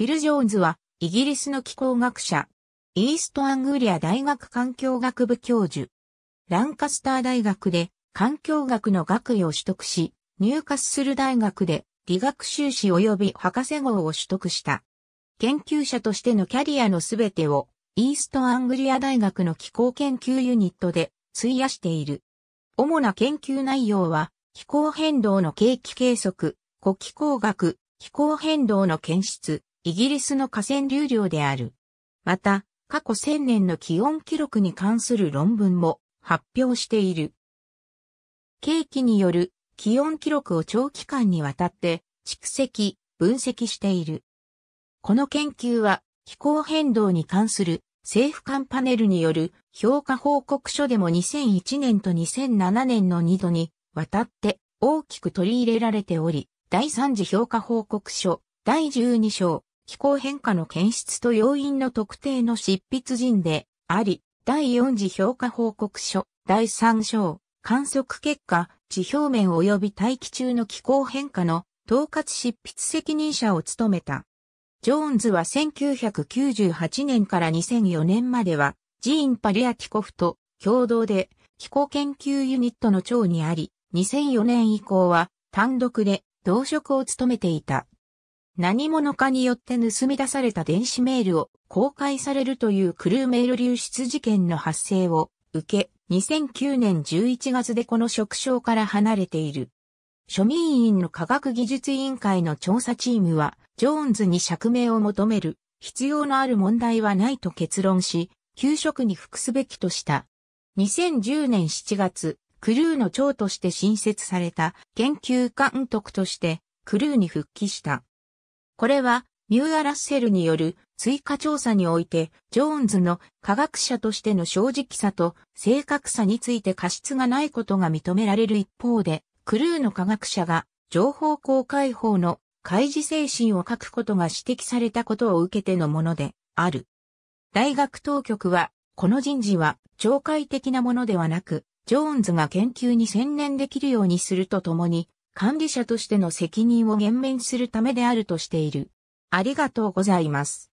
フィル・ジョーンズは、イギリスの気候学者、イーストアングリア大学環境学部教授、ランカスター大学で環境学の学位を取得し、入滑する大学で理学修士及び博士号を取得した。研究者としてのキャリアのすべてを、イーストアングリア大学の気候研究ユニットで費やしている。主な研究内容は、気候変動の景気計測、古気候学、気候変動の検出、イギリスの河川流量である。また、過去1000年の気温記録に関する論文も発表している。景気による気温記録を長期間にわたって蓄積、分析している。この研究は気候変動に関する政府間パネルによる評価報告書でも2001年と2007年の2度にわたって大きく取り入れられており、第3次評価報告書第12章気候変化の検出と要因の特定の執筆人であり、第4次評価報告書、第3章、観測結果、地表面及び大気中の気候変化の統括執筆責任者を務めた。ジョーンズは1998年から2004年までは、ジーン・パリアティコフと共同で気候研究ユニットの長にあり、2004年以降は単独で同職を務めていた。何者かによって盗み出された電子メールを公開されるというクルーメール流出事件の発生を受け、2009年11月でこの職称から離れている。庶民院の科学技術委員会の調査チームは、ジョーンズに釈明を求める必要のある問題はないと結論し、給食に服すべきとした。2010年7月、クルーの長として新設された研究監督として、クルーに復帰した。これは、ミューア・ラッセルによる追加調査において、ジョーンズの科学者としての正直さと正確さについて過失がないことが認められる一方で、クルーの科学者が情報公開法の開示精神を書くことが指摘されたことを受けてのものである。大学当局は、この人事は懲戒的なものではなく、ジョーンズが研究に専念できるようにするとともに、管理者としての責任を減免するためであるとしている。ありがとうございます。